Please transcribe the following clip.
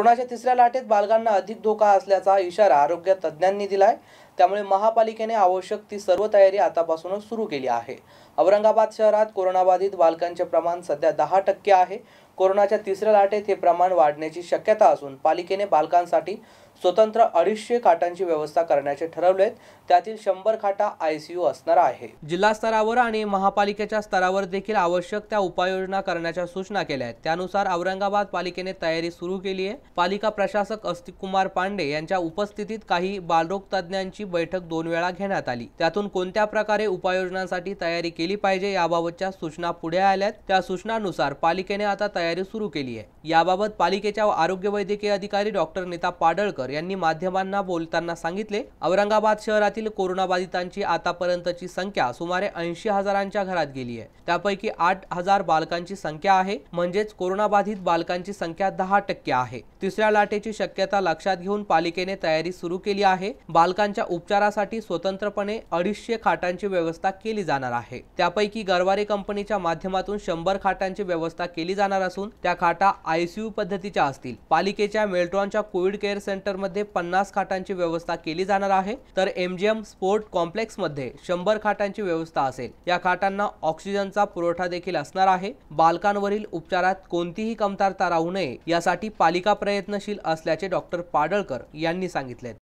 कोरोनाच्या तिसऱ्या लाटेत बालकांना अधिक धोका असल्याचा इशारा आरोग्य तज्ज्ञांनी दिलाय त्यामुळे महापालिकेने आवश्यक ती सर्व तयारी आतापासूनच सुरू केली आहे औरंगाबाद शहरात कोरोनाबाधित बालकांचे प्रमाण सध्या दहा टक्के आहे कोरोनाच्या तिसऱ्या लाटेत हे प्रमाण वाढण्याची शक्यता असून पालिकेने बालकांसाठी स्वतंत्र अडीचशे खाटांची व्यवस्था करण्याचे ठरवलेत त्यातील शंभर खाटा यू असणार आहे जिल्हा स्तरावर आणि महापालिकेच्या स्तरावर देखील आवश्यक त्या उपाययोजना करण्याच्या सूचना केल्या आहेत त्यानुसार औरंगाबाद पालिकेने तयारी सुरू केली आहे पालिका प्रशासक अस्तिक कुमार पांडे यांच्या उपस्थितीत काही बालरोग तज्ज्ञांची बैठक दोन वेळा घेण्यात आली त्यातून कोणत्या प्रकारे उपाययोजनांसाठी तयारी केली पाहिजे याबाबतच्या सूचना पुढे आल्यात त्या सूचनानुसार पालिकेने आता तयारी सुरू केली आहे याबाबत पालिकेच्या आरोग्य वैद्यकीय अधिकारी डॉक्टर नीता पाडळकर यांनी माध्यमांना बोलताना सांगितले औरंगाबाद शहरातील कोरोनाबाधितांची आतापर्यंतची संख्या सुमारे ऐंशी हजारांच्या घरात गेली आहे त्यापैकी आठ हजार बालकांची संख्या आहे म्हणजेच कोरोनाबाधित बालकांची संख्या दहा टक्के आहे तिसऱ्या लाटेची शक्यता लक्षात घेऊन पालिकेने तयारी सुरू केली आहे बालकांच्या उपचारासाठी स्वतंत्रपणे अडीचशे खाटांची व्यवस्था केली जाणार आहे त्यापैकी गरवारे कंपनीच्या माध्यमातून शंभर खाटांची व्यवस्था केली जाणार असून त्या खाटा आयसीयू पद्धतीच्या असतील पालिकेच्या मेल्ट्रॉनच्या कोविड केअर सेंटरमध्ये पन्नास खाटांची व्यवस्था केली जाणार आहे तर एमजीएम स्पोर्ट कॉम्प्लेक्समध्ये शंभर खाटांची व्यवस्था असेल या खाटांना ऑक्सिजनचा पुरवठा देखील असणार आहे बालकांवरील उपचारात कोणतीही कमतरता राहू नये यासाठी पालिका प्रयत्नशील असल्याचे डॉक्टर पाडळकर यांनी सांगितले